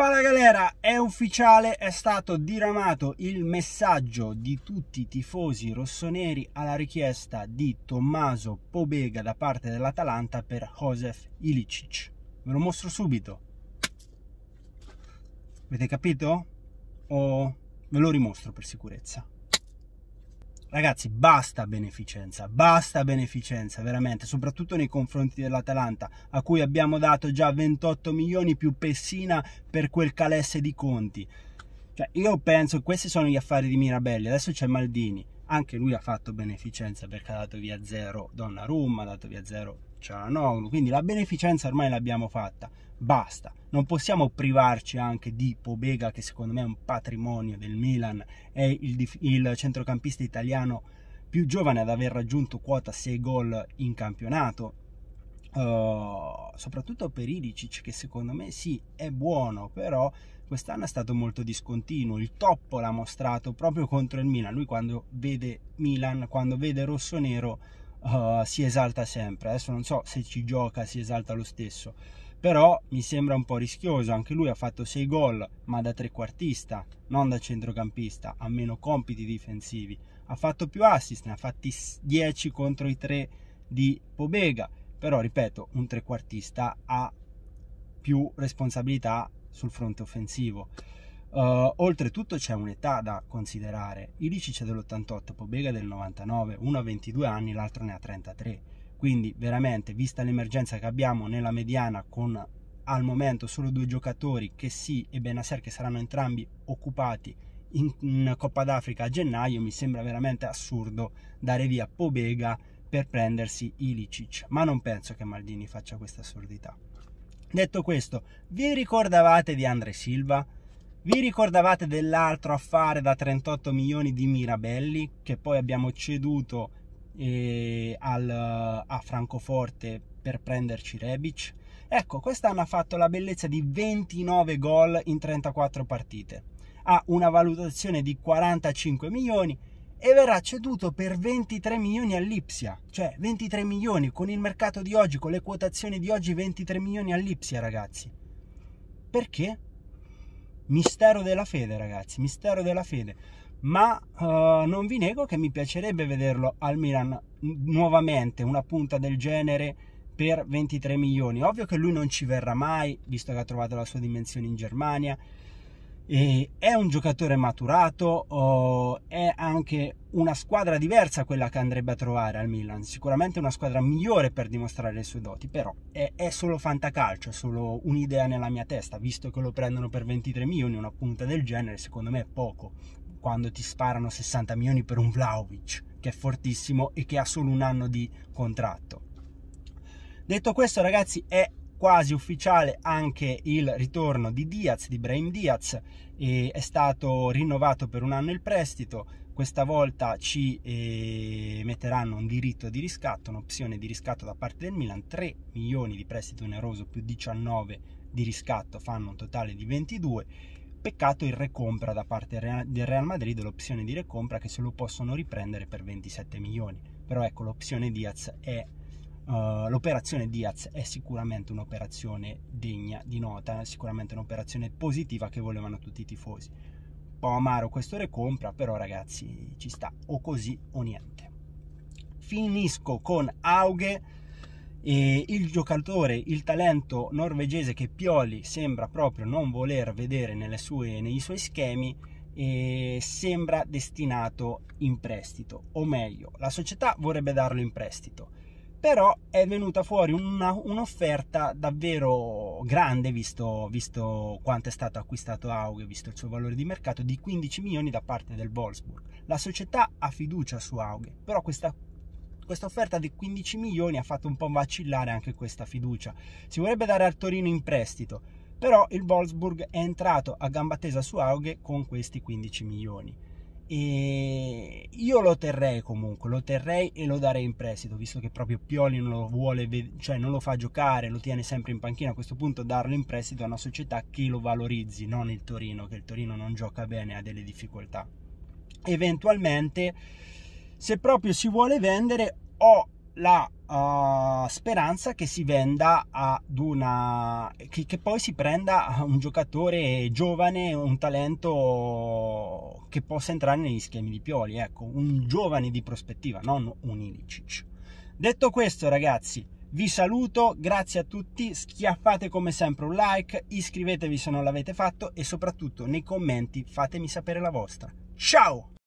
Spada Galera è ufficiale, è stato diramato il messaggio di tutti i tifosi rossoneri alla richiesta di Tommaso Pobega da parte dell'Atalanta per Josef Ilicic. Ve lo mostro subito. Avete capito? O ve lo rimostro per sicurezza. Ragazzi, basta beneficenza, basta beneficenza, veramente, soprattutto nei confronti dell'Atalanta, a cui abbiamo dato già 28 milioni più Pessina per quel calesse di conti. Cioè, io penso che questi sono gli affari di Mirabelli, adesso c'è Maldini, anche lui ha fatto beneficenza perché ha dato via zero Donnarumma, ha dato via zero Cialanoglu, quindi la beneficenza ormai l'abbiamo fatta basta. Non possiamo privarci anche di Pobega, che secondo me è un patrimonio del Milan, è il, il centrocampista italiano più giovane ad aver raggiunto quota 6 gol in campionato. Uh, soprattutto per Idicic, che secondo me sì è buono però quest'anno è stato molto discontinuo il toppo l'ha mostrato proprio contro il Milan lui quando vede Milan quando vede rosso-nero uh, si esalta sempre adesso non so se ci gioca si esalta lo stesso però mi sembra un po' rischioso, anche lui ha fatto 6 gol ma da trequartista, non da centrocampista, ha meno compiti difensivi, ha fatto più assist, ne ha fatti 10 contro i 3 di Pobega, però ripeto, un trequartista ha più responsabilità sul fronte offensivo. Uh, oltretutto c'è un'età da considerare, Ilicic è dell'88, Pobega del 99, uno ha 22 anni, l'altro ne ha 33 quindi veramente vista l'emergenza che abbiamo nella mediana con al momento solo due giocatori che sì e Benasser che saranno entrambi occupati in, in Coppa d'Africa a gennaio mi sembra veramente assurdo dare via Pobega per prendersi Ilicic ma non penso che Maldini faccia questa assurdità detto questo vi ricordavate di Andre Silva? Vi ricordavate dell'altro affare da 38 milioni di Mirabelli che poi abbiamo ceduto al, a Francoforte per prenderci Rebic. Ecco, quest'anno ha fatto la bellezza di 29 gol in 34 partite. Ha una valutazione di 45 milioni e verrà ceduto per 23 milioni all'Ipsia, cioè 23 milioni con il mercato di oggi, con le quotazioni di oggi 23 milioni all'Ipsia, ragazzi. Perché? Mistero della fede, ragazzi, mistero della fede ma uh, non vi nego che mi piacerebbe vederlo al Milan nuovamente, una punta del genere per 23 milioni. Ovvio che lui non ci verrà mai, visto che ha trovato la sua dimensione in Germania. E è un giocatore maturato, oh, è anche una squadra diversa quella che andrebbe a trovare al Milan, sicuramente una squadra migliore per dimostrare le sue doti, però è, è solo fantacalcio, è solo un'idea nella mia testa, visto che lo prendono per 23 milioni, una punta del genere secondo me è poco, quando ti sparano 60 milioni per un Vlaovic che è fortissimo e che ha solo un anno di contratto. Detto questo ragazzi è quasi ufficiale anche il ritorno di Diaz, di Brahim Diaz, è stato rinnovato per un anno il prestito, questa volta ci eh, metteranno un diritto di riscatto, un'opzione di riscatto da parte del Milan, 3 milioni di prestito oneroso più 19 di riscatto fanno un totale di 22 Peccato il recompra da parte del Real Madrid, l'opzione di recompra che se lo possono riprendere per 27 milioni. Però ecco, l'opzione Diaz è Uh, l'operazione Diaz è sicuramente un'operazione degna di nota, sicuramente un'operazione positiva che volevano tutti i tifosi. Un po' amaro questo recompra, però ragazzi ci sta o così o niente. Finisco con Auge e il giocatore, il talento norvegese che Pioli sembra proprio non voler vedere sue, nei suoi schemi sembra destinato in prestito, o meglio, la società vorrebbe darlo in prestito. Però è venuta fuori una, un'offerta davvero grande, visto, visto, quanto è stato acquistato Auge, visto il suo valore di mercato, di 15 milioni da parte del Wolfsburg. La società ha fiducia su Auge, però questa questa offerta di 15 milioni ha fatto un po' vacillare anche questa fiducia. Si vorrebbe dare al Torino in prestito, però il Wolfsburg è entrato a gamba tesa su Aughe con questi 15 milioni. E io lo terrei comunque, lo terrei e lo darei in prestito, visto che proprio Pioli non lo vuole, cioè non lo fa giocare, lo tiene sempre in panchina. A questo punto darlo in prestito a una società che lo valorizzi, non il Torino, che il Torino non gioca bene, ha delle difficoltà. Eventualmente se proprio si vuole vendere ho la uh, speranza che si venda ad una che, che, poi si prenda un giocatore giovane un talento che possa entrare negli schemi di Pioli ecco un giovane di prospettiva non un Ilicic detto questo ragazzi vi saluto, grazie a tutti, schiaffate come sempre un like, iscrivetevi se non l'avete fatto e soprattutto nei commenti fatemi sapere la vostra. Ciao!